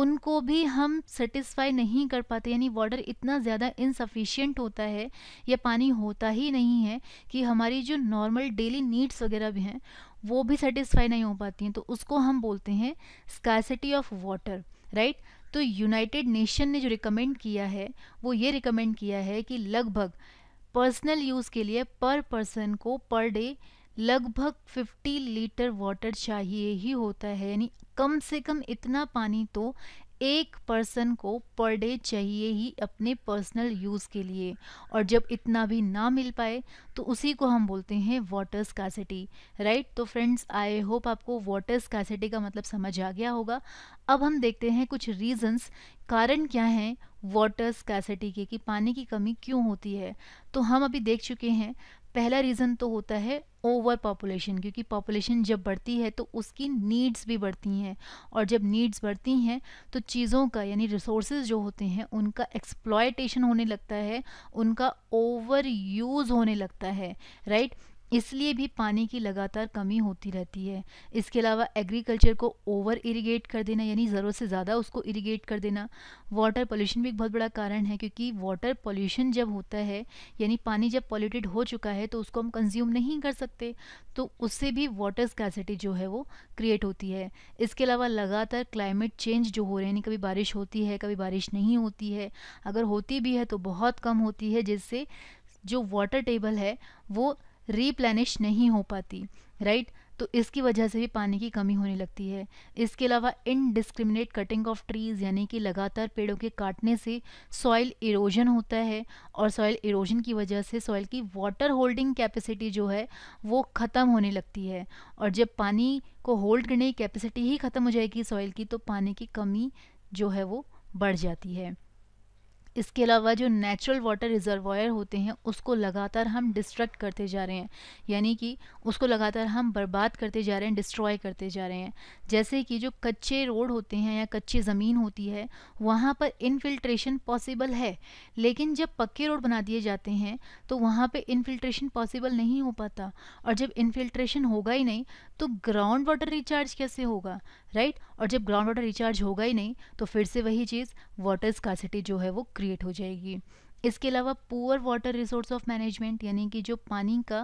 उनको भी हम सेटिस्फाई नहीं कर पाते यानी वाटर इतना ज़्यादा इनसफिशियंट होता है या पानी होता ही नहीं है कि हमारी जो नॉर्मल डेली नीड्स वगैरह भी हैं वो भी सेटिस्फाई नहीं हो पाती हैं तो उसको हम बोलते हैं स्कैसिटी ऑफ वाटर राइट तो यूनाइटेड नेशन ने जो रिकमेंड किया है वो ये रिकमेंड किया है कि लगभग पर्सनल यूज़ के लिए पर पर्सन को पर डे लगभग 50 लीटर वाटर चाहिए ही होता है यानी कम से कम इतना पानी तो एक पर्सन को पर डे चाहिए ही अपने पर्सनल यूज़ के लिए और जब इतना भी ना मिल पाए तो उसी को हम बोलते हैं वाटर स्कैसिटी राइट तो फ्रेंड्स आई होप आपको वाटर स्कैसिटी का मतलब समझ आ गया होगा अब हम देखते हैं कुछ रीजंस कारण क्या हैं वाटर स्कैसिटी के कि पानी की कमी क्यों होती है तो हम अभी देख चुके हैं पहला रीज़न तो होता है ओवर पॉपुलेशन क्योंकि पॉपुलेशन जब बढ़ती है तो उसकी नीड्स भी बढ़ती हैं और जब नीड्स बढ़ती हैं तो चीज़ों का यानी रिसोर्स जो होते हैं उनका एक्सप्लॉयटेशन होने लगता है उनका ओवर यूज़ होने लगता है राइट right? इसलिए भी पानी की लगातार कमी होती रहती है इसके अलावा एग्रीकल्चर को ओवर इरिगेट कर देना यानी ज़रूरत से ज़्यादा उसको इरिगेट कर देना वाटर पोल्यूशन भी एक बहुत बड़ा कारण है क्योंकि वाटर पोल्यूशन जब होता है यानी पानी जब पॉल्यूटेड हो चुका है तो उसको हम कंज्यूम नहीं कर सकते तो उससे भी वाटर स्कैसिटी जो है वो क्रिएट होती है इसके अलावा लगातार क्लाइमेट चेंज जो हो रहे हैं कभी बारिश होती है कभी बारिश नहीं होती है अगर होती भी है तो बहुत कम होती है जिससे जो वाटर टेबल है वो रीप्लेनिश नहीं हो पाती राइट तो इसकी वजह से भी पानी की कमी होने लगती है इसके अलावा इनडिस्क्रिमिनेट कटिंग ऑफ ट्रीज़ यानी कि लगातार पेड़ों के काटने से सॉइल इरोजन होता है और सॉइल इरोजन की वजह से सॉइल की वाटर होल्डिंग कैपेसिटी जो है वो ख़त्म होने लगती है और जब पानी को होल्ड करने की कैपेसिटी ही ख़त्म हो जाएगी सॉइल की तो पानी की कमी जो है वो बढ़ जाती है इसके अलावा जो नेचुरल वाटर रिजर्वायर होते हैं उसको लगातार हम डिस्ट्रक्ट करते जा रहे हैं यानी कि उसको लगातार हम बर्बाद करते जा रहे हैं डिस्ट्रॉय करते जा रहे हैं जैसे कि जो कच्चे रोड होते हैं या कच्ची ज़मीन होती है वहाँ पर इनफिल्ट्रेशन पॉसिबल है लेकिन जब पक्के रोड बना दिए जाते हैं तो वहाँ पर इनफिल्ट्रेशन पॉसिबल नहीं हो पाता और जब इनफिल्ट्रेशन होगा ही नहीं तो ग्राउंड वाटर रिचार्ज कैसे होगा राइट और जब ग्राउंड वाटर रिचार्ज होगा ही नहीं तो फिर से वही चीज़ वाटर स्कासिटी जो है वो क्रिएट हो जाएगी इसके अलावा poor water resource of management यानी कि जो पानी का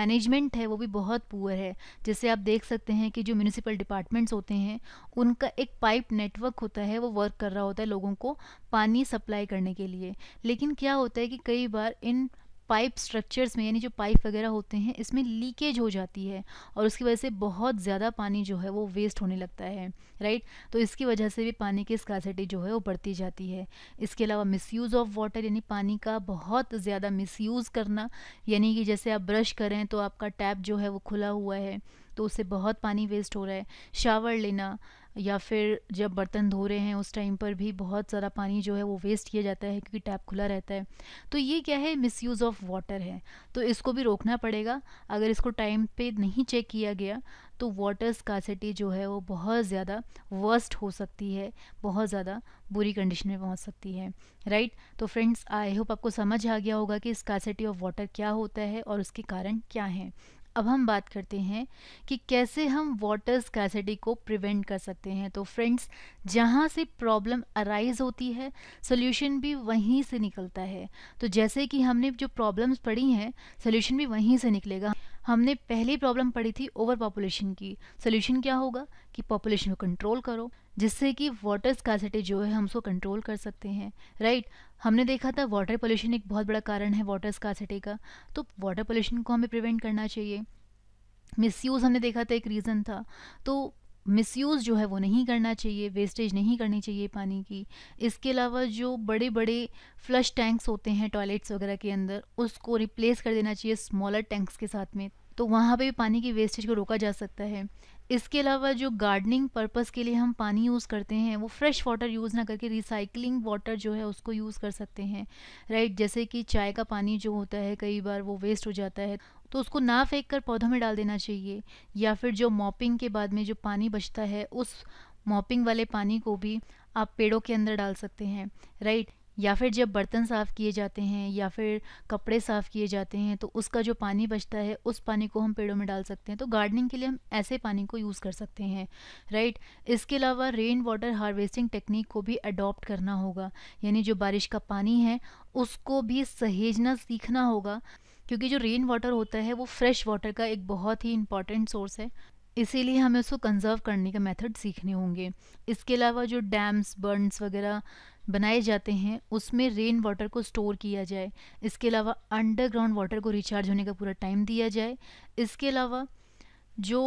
मैनेजमेंट है वो भी बहुत पुअर है जैसे आप देख सकते हैं कि जो म्यूनिसिपल डिपार्टमेंट्स होते हैं उनका एक पाइप नेटवर्क होता है वो वर्क कर रहा होता है लोगों को पानी सप्लाई करने के लिए लेकिन क्या होता है कि कई बार इन पाइप स्ट्रक्चर्स में यानी जो पाइप वगैरह होते हैं इसमें लीकेज हो जाती है और उसकी वजह से बहुत ज़्यादा पानी जो है वो वेस्ट होने लगता है राइट तो इसकी वजह से भी पानी की स्कासिटी जो है वो बढ़ती जाती है इसके अलावा मिसयूज़ ऑफ वाटर यानी पानी का बहुत ज़्यादा मिसयूज़ करना यानी कि जैसे आप ब्रश करें तो आपका टैप जो है वो खुला हुआ है तो उससे बहुत पानी वेस्ट हो रहा है शावर लेना या फिर जब बर्तन धो रहे हैं उस टाइम पर भी बहुत सारा पानी जो है वो वेस्ट किया जाता है क्योंकि टैप खुला रहता है तो ये क्या है यूज़ ऑफ वाटर है तो इसको भी रोकना पड़ेगा अगर इसको टाइम पे नहीं चेक किया गया तो वाटर स्कासिटी जो है वो बहुत ज़्यादा वर्स्ट हो सकती है बहुत ज़्यादा बुरी कंडीशन में पहुँच सकती है राइट right? तो फ्रेंड्स आई होप आपको समझ आ गया होगा कि स्कासिटी ऑफ वाटर क्या होता है और उसके कारण क्या हैं अब हम बात करते हैं कि कैसे हम वाटर स्कैसिटी को प्रिवेंट कर सकते हैं तो फ्रेंड्स जहाँ से प्रॉब्लम अराइज होती है सोल्यूशन भी वहीं से निकलता है तो जैसे कि हमने जो प्रॉब्लम्स पड़ी हैं सोल्यूशन भी वहीं से निकलेगा हमने पहली प्रॉब्लम पड़ी थी ओवर पॉपुलेशन की सोल्यूशन क्या होगा कि पॉपुलेशन को कंट्रोल करो जिससे कि वाटर स्कैसिटी जो है हम उसको कंट्रोल कर सकते हैं राइट right? हमने देखा था वाटर पोल्यूशन एक बहुत बड़ा कारण है वाटर स्कासिटी का तो वाटर पोल्यूशन को हमें प्रिवेंट करना चाहिए मिसयूज़ हमने देखा था एक रीज़न था तो मिसयूज़ जो है वो नहीं करना चाहिए वेस्टेज नहीं करनी चाहिए पानी की इसके अलावा जो बड़े बड़े फ्लश टैंक्स होते हैं टॉयलेट्स वगैरह के अंदर उसको रिप्लेस कर देना चाहिए स्मॉलर टैंक्स के साथ में तो वहाँ पे भी पानी की वेस्टेज को रोका जा सकता है इसके अलावा जो गार्डनिंग पर्पज़ के लिए हम पानी यूज़ करते हैं वो फ्रेश वाटर यूज़ ना करके रिसाइकलिंग वाटर जो है उसको यूज़ कर सकते हैं राइट जैसे कि चाय का पानी जो होता है कई बार वो वेस्ट हो जाता है तो उसको ना फेंक कर पौधों में डाल देना चाहिए या फिर जो मॉपिंग के बाद में जो पानी बचता है उस मॉपिंग वाले पानी को भी आप पेड़ों के अंदर डाल सकते हैं राइट या फिर जब बर्तन साफ़ किए जाते हैं या फिर कपड़े साफ़ किए जाते हैं तो उसका जो पानी बचता है उस पानी को हम पेड़ों में डाल सकते हैं तो गार्डनिंग के लिए हम ऐसे पानी को यूज़ कर सकते हैं राइट इसके अलावा रेन वाटर हार्वेस्टिंग टेक्निक को भी अडॉप्ट करना होगा यानी जो बारिश का पानी है उसको भी सहेजना सीखना होगा क्योंकि जो रेन वाटर होता है वो फ्रेश वाटर का एक बहुत ही इंपॉर्टेंट सोर्स है इसीलिए हमें उसको कंजर्व करने का मेथड सीखने होंगे इसके अलावा जो डैम्स बर्न्स वगैरह बनाए जाते हैं उसमें रेन वाटर को स्टोर किया जाए इसके अलावा अंडरग्राउंड वाटर को रिचार्ज होने का पूरा टाइम दिया जाए इसके अलावा जो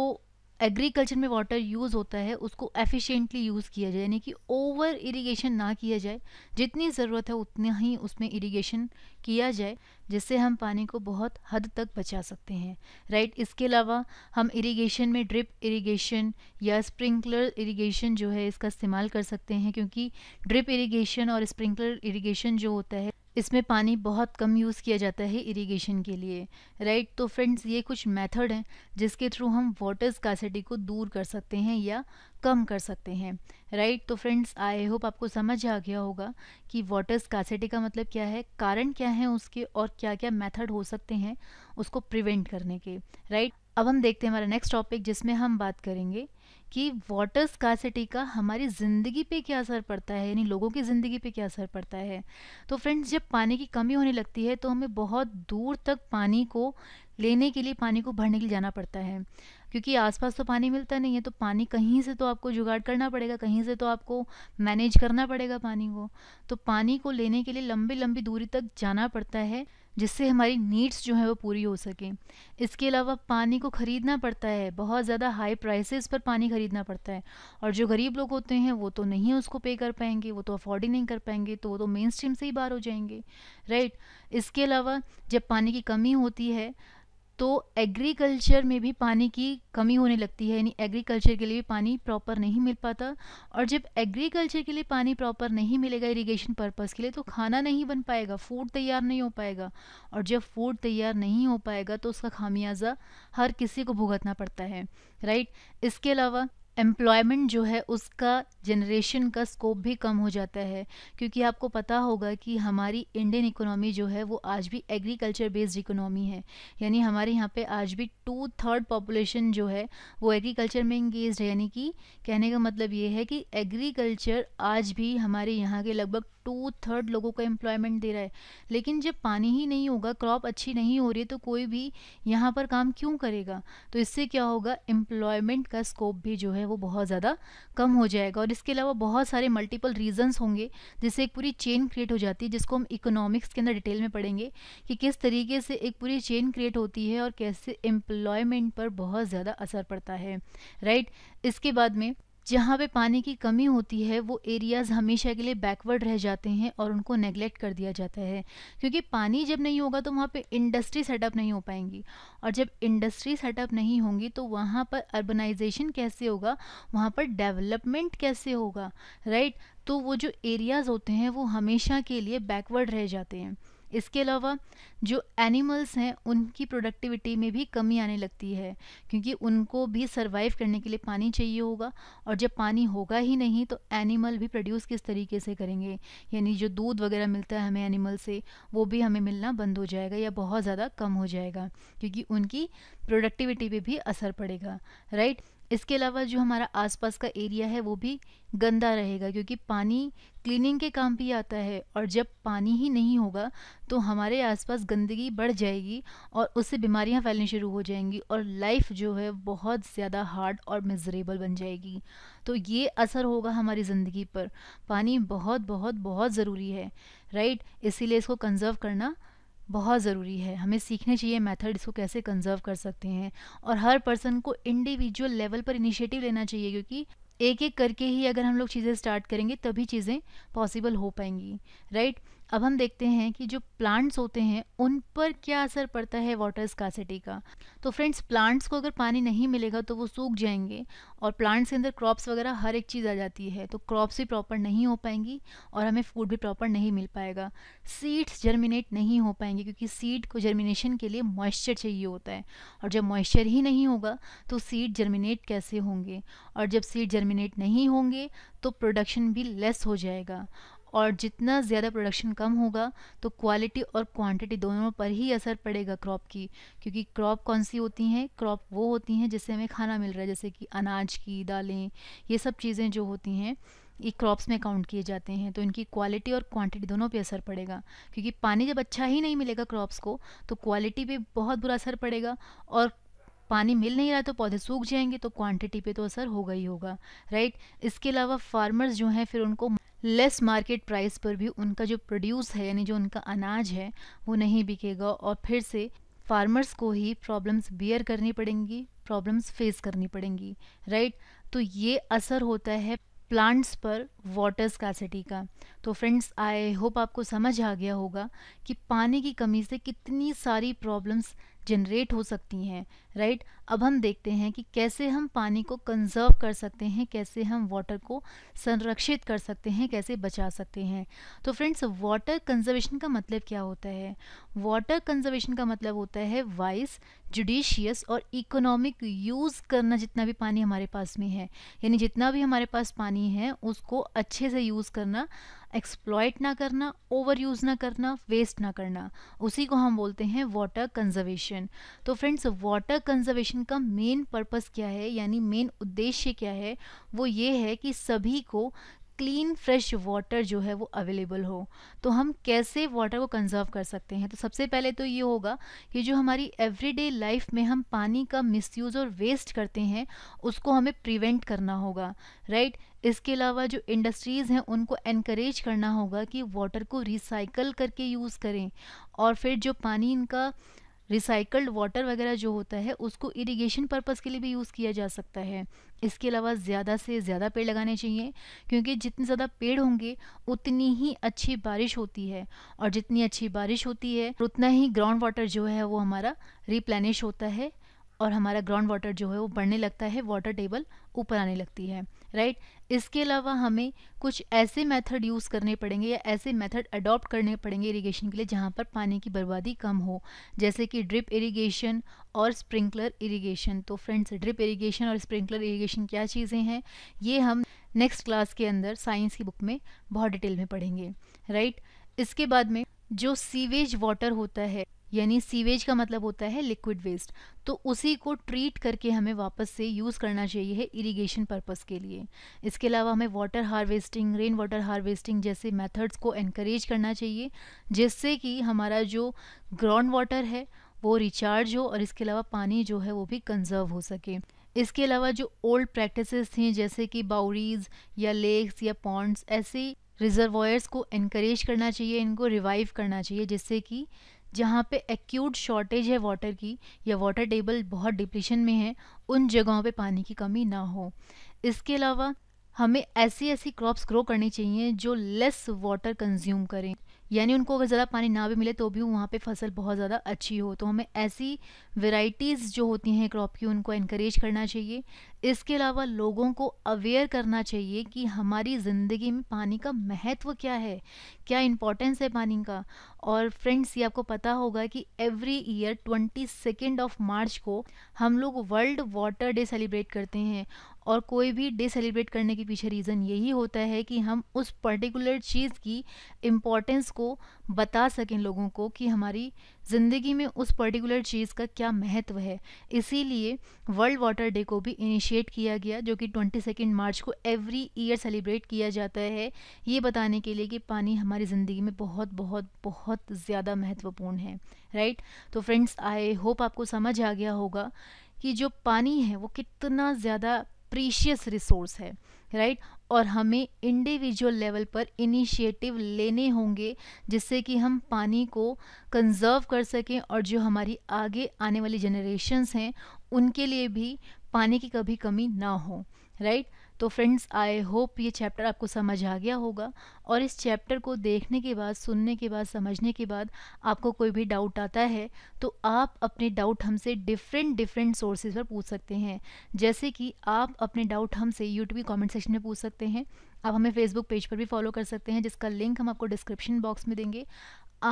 एग्रीकल्चर में वाटर यूज़ होता है उसको एफिशिएंटली यूज़ किया जाए यानी कि ओवर इरिगेशन ना किया जाए जितनी ज़रूरत है उतना ही उसमें इरिगेशन किया जाए जिससे हम पानी को बहुत हद तक बचा सकते हैं राइट इसके अलावा हम इरिगेशन में ड्रिप इरिगेशन या स्प्रिंकलर इरिगेशन जो है इसका इस्तेमाल कर सकते हैं क्योंकि ड्रिप इरिगेशन और स्प्रिंकलर इरिगेशन जो होता है इसमें पानी बहुत कम यूज़ किया जाता है इरिगेशन के लिए राइट तो फ्रेंड्स ये कुछ मेथड हैं जिसके थ्रू हम वाटर स्कासिटी को दूर कर सकते हैं या कम कर सकते हैं राइट तो फ्रेंड्स आई होप आपको समझ आ गया होगा कि वाटर स्कासिटी का मतलब क्या है कारण क्या है उसके और क्या क्या मेथड हो सकते हैं उसको प्रिवेंट करने के राइट right? अब हम देखते हैं हमारा नेक्स्ट टॉपिक जिसमें हम बात करेंगे कि वाटर स्कासिटी का हमारी ज़िंदगी पे क्या असर पड़ता है यानी लोगों की ज़िंदगी पे क्या असर पड़ता है तो फ्रेंड्स जब पानी की कमी होने लगती है तो हमें बहुत दूर तक पानी को लेने के लिए पानी को भरने के लिए जाना पड़ता है क्योंकि आसपास तो पानी मिलता नहीं है तो पानी कहीं से तो आपको जुगाड़ करना पड़ेगा कहीं से तो आपको मैनेज करना पड़ेगा पानी को तो पानी को लेने के लिए लंबी लंबी दूरी तक जाना पड़ता है जिससे हमारी नीड्स जो हैं वो पूरी हो सकें इसके अलावा पानी को ख़रीदना पड़ता है बहुत ज़्यादा हाई प्राइसेस पर पानी ख़रीदना पड़ता है और जो गरीब लोग होते हैं वो तो नहीं उसको पे कर पाएंगे वो तो अफोर्ड ही नहीं कर पाएंगे तो वो तो मेन स्ट्रीम से ही बाहर हो जाएंगे राइट इसके अलावा जब पानी की कमी होती है तो एग्रीकल्चर में भी पानी की कमी होने लगती है यानी एग्रीकल्चर के लिए भी पानी प्रॉपर नहीं मिल पाता और जब एग्रीकल्चर के लिए पानी प्रॉपर नहीं मिलेगा इरिगेशन पर्पज़ के लिए तो खाना नहीं बन पाएगा फूड तैयार नहीं हो पाएगा और जब फूड तैयार नहीं हो पाएगा तो उसका खामियाजा हर किसी को भुगतना पड़ता है राइट इसके अलावा एम्प्लॉयमेंट जो है उसका जनरेशन का स्कोप भी कम हो जाता है क्योंकि आपको पता होगा कि हमारी इंडियन इकोनॉमी जो है वो आज भी एग्रीकल्चर बेस्ड इकोनॉमी है यानी हमारे यहाँ पे आज भी टू थर्ड पॉपुलेशन जो है वो एग्रीकल्चर में इंगेज है यानी कि कहने का मतलब ये है कि एग्रीकल्चर आज भी हमारे यहाँ के लगभग टू थर्ड लोगों का एम्प्लॉयमेंट दे रहा है लेकिन जब पानी ही नहीं होगा क्रॉप अच्छी नहीं हो रही है तो कोई भी यहाँ पर काम क्यों करेगा तो इससे क्या होगा एम्प्लॉयमेंट का स्कोप भी जो है वो बहुत ज़्यादा कम हो जाएगा और इसके अलावा बहुत सारे मल्टीपल रीजन्स होंगे जिससे एक पूरी चेन क्रिएट हो जाती है जिसको हम इकोनॉमिक्स के अंदर डिटेल में पढ़ेंगे कि किस तरीके से एक पूरी चेन क्रिएट होती है और कैसे एम्प्लॉयमेंट पर बहुत ज़्यादा असर पड़ता है राइट इसके बाद में जहाँ पे पानी की कमी होती है वो एरियाज़ हमेशा के लिए बैकवर्ड रह जाते हैं और उनको नेगलेक्ट कर दिया जाता है क्योंकि पानी जब नहीं होगा तो वहाँ पे इंडस्ट्री सेटअप नहीं हो पाएंगी और जब इंडस्ट्री सेटअप नहीं होंगी तो वहाँ पर अर्बनाइजेशन कैसे होगा वहाँ पर डेवलपमेंट कैसे होगा राइट तो वो जो एरियाज़ होते हैं वो हमेशा के लिए बैकवर्ड रह जाते हैं इसके अलावा जो एनिमल्स हैं उनकी प्रोडक्टिविटी में भी कमी आने लगती है क्योंकि उनको भी सर्वाइव करने के लिए पानी चाहिए होगा और जब पानी होगा ही नहीं तो एनिमल भी प्रोड्यूस किस तरीके से करेंगे यानी जो दूध वगैरह मिलता है हमें एनिमल से वो भी हमें मिलना बंद हो जाएगा या बहुत ज़्यादा कम हो जाएगा क्योंकि उनकी प्रोडक्टिविटी पर भी असर पड़ेगा राइट इसके अलावा जो हमारा आसपास का एरिया है वो भी गंदा रहेगा क्योंकि पानी क्लीनिंग के काम भी आता है और जब पानी ही नहीं होगा तो हमारे आसपास गंदगी बढ़ जाएगी और उससे बीमारियां फैलनी शुरू हो जाएंगी और लाइफ जो है बहुत ज़्यादा हार्ड और मिजरेबल बन जाएगी तो ये असर होगा हमारी ज़िंदगी पर पानी बहुत बहुत बहुत ज़रूरी है राइट इसीलिए इसको कंजर्व करना बहुत ज़रूरी है हमें सीखने चाहिए मेथड इसको कैसे कंजर्व कर सकते हैं और हर पर्सन को इंडिविजुअल लेवल पर इनिशिएटिव लेना चाहिए क्योंकि एक एक करके ही अगर हम लोग चीज़ें स्टार्ट करेंगे तभी चीज़ें पॉसिबल हो पाएंगी राइट right? अब हम देखते हैं कि जो प्लांट्स होते हैं उन पर क्या असर पड़ता है वाटर स्कासिटी का तो फ्रेंड्स प्लांट्स को अगर पानी नहीं मिलेगा तो वो सूख जाएंगे और प्लांट्स के अंदर क्रॉप्स वगैरह हर एक चीज़ आ जाती है तो क्रॉप्स भी प्रॉपर नहीं हो पाएंगी और हमें फूड भी प्रॉपर नहीं मिल पाएगा सीड्स जर्मिनेट नहीं हो पाएंगे क्योंकि सीड को जर्मिनेशन के लिए मॉइस्चर चाहिए होता है और जब मॉइस्चर ही नहीं होगा तो सीड जर्मिनेट कैसे होंगे और जब सीड जर्मिनेट नहीं होंगे तो प्रोडक्शन भी लेस हो जाएगा और जितना ज़्यादा प्रोडक्शन कम होगा तो क्वालिटी और क्वांटिटी दोनों पर ही असर पड़ेगा क्रॉप की क्योंकि क्रॉप कौन सी होती हैं क्रॉप वो होती हैं जिससे हमें खाना मिल रहा है जैसे कि अनाज की दालें ये सब चीज़ें जो होती हैं ये क्रॉप्स में काउंट किए जाते हैं तो इनकी क्वालिटी और क्वांटिटी दोनों पे असर पड़ेगा क्योंकि पानी जब अच्छा ही नहीं मिलेगा क्रॉप्स को तो क्वालिटी पे बहुत बुरा असर पड़ेगा और पानी मिल नहीं रहा तो पौधे सूख जाएंगे तो क्वांटिटी पे तो असर होगा ही होगा राइट इसके अलावा फार्मर्स जो हैं फिर उनको लेस मार्केट प्राइस पर भी उनका जो प्रोड्यूस है यानी जो उनका अनाज है वो नहीं बिकेगा और फिर से फार्मर्स को ही प्रॉब्लम्स बियर करनी पड़ेंगी प्रॉब्लम्स फेस करनी पड़ेंगी राइट तो ये असर होता है प्लांट्स पर वाटर स्कैसिटी का तो फ्रेंड्स आई होप आपको समझ आ गया होगा कि पानी की कमी से कितनी सारी प्रॉब्लम्स जनरेट हो सकती हैं राइट अब हम देखते हैं कि कैसे हम पानी को कंजर्व कर सकते हैं कैसे हम वाटर को संरक्षित कर सकते हैं कैसे बचा सकते हैं तो फ्रेंड्स वाटर कंजर्वेशन का मतलब क्या होता है वाटर कंजर्वेशन का मतलब होता है वाइस जुडिशियस और इकोनॉमिक यूज़ करना जितना भी पानी हमारे पास में है यानी जितना भी हमारे पास पानी है उसको अच्छे से यूज़ करना एक्सप्लॉयट ना करना ओवर यूज़ ना करना वेस्ट ना करना उसी को हम बोलते हैं वाटर कंजर्वेशन तो फ्रेंड्स वाटर कंजर्वेशन का मेन पर्पस क्या है यानी मेन उद्देश्य क्या है वो ये है कि सभी को क्लीन फ्रेश वाटर जो है वो अवेलेबल हो तो हम कैसे वाटर को कंजर्व कर सकते हैं तो सबसे पहले तो ये होगा कि जो हमारी एवरीडे लाइफ में हम पानी का मिसयूज़ और वेस्ट करते हैं उसको हमें प्रिवेंट करना होगा राइट right? इसके अलावा जो इंडस्ट्रीज़ हैं उनको इनक्रेज करना होगा कि वाटर को रिसाइकल करके यूज़ करें और फिर जो पानी इनका रिसाइकल्ड वाटर वगैरह जो होता है उसको इरिगेशन पर्पस के लिए भी यूज़ किया जा सकता है इसके अलावा ज़्यादा से ज़्यादा पेड़ लगाने चाहिए क्योंकि जितने ज़्यादा पेड़ होंगे उतनी ही अच्छी बारिश होती है और जितनी अच्छी बारिश होती है उतना ही ग्राउंड वाटर जो है वो हमारा रिप्लेनिश होता है और हमारा ग्राउंड वाटर जो है वो बढ़ने लगता है वाटर टेबल ऊपर आने लगती है राइट इसके अलावा हमें कुछ ऐसे मेथड यूज़ करने पड़ेंगे या ऐसे मेथड अडॉप्ट करने पड़ेंगे इरिगेशन के लिए जहाँ पर पानी की बर्बादी कम हो जैसे कि ड्रिप इरिगेशन और स्प्रिंकलर इरिगेशन तो फ्रेंड्स ड्रिप इरिगेशन और स्प्रिंकलर इरिगेशन क्या चीज़ें हैं ये हम नेक्स्ट क्लास के अंदर साइंस की बुक में बहुत डिटेल में पढ़ेंगे राइट इसके बाद में जो सीवेज वाटर होता है यानी सीवेज का मतलब होता है लिक्विड वेस्ट तो उसी को ट्रीट करके हमें वापस से यूज़ करना चाहिए है इरीगेशन पर्पज़ के लिए इसके अलावा हमें water harvesting rain water harvesting जैसे मेथड्स को इनक्रेज करना चाहिए जिससे कि हमारा जो ग्राउंड वाटर है वो रिचार्ज हो और इसके अलावा पानी जो है वो भी कंजर्व हो सके इसके अलावा जो ओल्ड प्रैक्टिसेस थी जैसे कि बाउरीज या लेक्स या पॉन्ड्स ऐसे रिजर्वायर्स को इनक्रेज करना चाहिए इनको रिवाइव करना चाहिए जिससे कि जहाँ पे एक्यूट शॉर्टेज है वाटर की या वाटर टेबल बहुत डिप्रेशन में है उन जगहों पे पानी की कमी ना हो इसके अलावा हमें ऐसी ऐसी क्रॉप्स ग्रो करनी चाहिए जो लेस वाटर कंज्यूम करें यानी उनको अगर ज़्यादा पानी ना भी मिले तो भी वहाँ पे फसल बहुत ज़्यादा अच्छी हो तो हमें ऐसी वेराइटीज़ जो होती हैं क्रॉप की उनको इनक्रेज करना चाहिए इसके अलावा लोगों को अवेयर करना चाहिए कि हमारी ज़िंदगी में पानी का महत्व क्या है क्या इंपॉर्टेंस है पानी का और फ्रेंड्स ये आपको पता होगा कि every year twenty second of March को हम लोग वर्ल्ड वाटर डे सेलिब्रेट करते हैं और कोई भी डे सेलिब्रेट करने के पीछे रीज़न यही होता है कि हम उस पर्टिकुलर चीज़ की इम्पोर्टेंस को बता सकें लोगों को कि हमारी ज़िंदगी में उस पर्टिकुलर चीज़ का क्या महत्व है इसीलिए वर्ल्ड वाटर डे को भी इनिशिएट किया गया जो कि ट्वेंटी सेकेंड मार्च को एवरी ईयर सेलिब्रेट किया जाता है ये बताने के लिए कि पानी हमारी ज़िंदगी में बहुत बहुत बहुत ज़्यादा महत्वपूर्ण है राइट right? तो फ्रेंड्स आई होप आपको समझ आ गया होगा कि जो पानी है वो कितना ज़्यादा प्रीशियस रिसोर्स है राइट right? और हमें इंडिविजुअल लेवल पर इनिशिएटिव लेने होंगे जिससे कि हम पानी को कंजर्व कर सकें और जो हमारी आगे आने वाली जनरेशन्स हैं उनके लिए भी पानी की कभी कमी ना हो राइट right? तो फ्रेंड्स आई होप ये चैप्टर आपको समझ आ गया होगा और इस चैप्टर को देखने के बाद सुनने के बाद समझने के बाद आपको कोई भी डाउट आता है तो आप अपने डाउट हमसे डिफरेंट डिफरेंट सोर्सेज पर पूछ सकते हैं जैसे कि आप अपने डाउट हमसे यूट्यूब कमेंट सेक्शन में पूछ सकते हैं आप हमें फेसबुक पेज पर भी फॉलो कर सकते हैं जिसका लिंक हम आपको डिस्क्रिप्शन बॉक्स में देंगे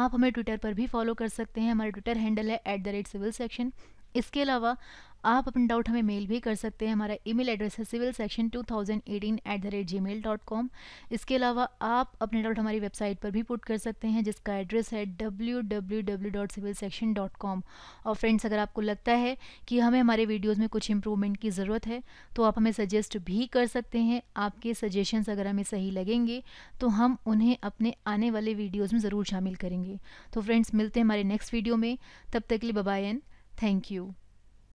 आप हमें ट्विटर पर भी फॉलो कर सकते हैं हमारा ट्विटर हैंडल है at the rate civil section इसके अलावा आप अपने डाउट हमें मेल भी कर सकते हैं हमारा ईमेल एड्रेस है civil section two thousand eighteen at the rate Gmail dot com इसके अलावा आप अपने डाउट हमारी वेबसाइट पर भी पुट कर सकते हैं जिसका एड्रेस है W W W dot civil section dot com और फ्रेंड्स अगर आपको लगता है कि हमें हमारे वीडियोज़ में कुछ इंप्रूवमेंट की ज़रूरत है तो आप हमें सजेस्ट भी कर सकते हैं आपके सजेशन्स अगर हमें सही लगेंगे तो हम उन्हें अपने आने वाले वीडियोज़ में ज़रूर शामिल करेंगे तो फ्रेंड्स मिलते हैं हमारे नेक्स्ट वीडियो में तब तक के लिए बबायन Thank you.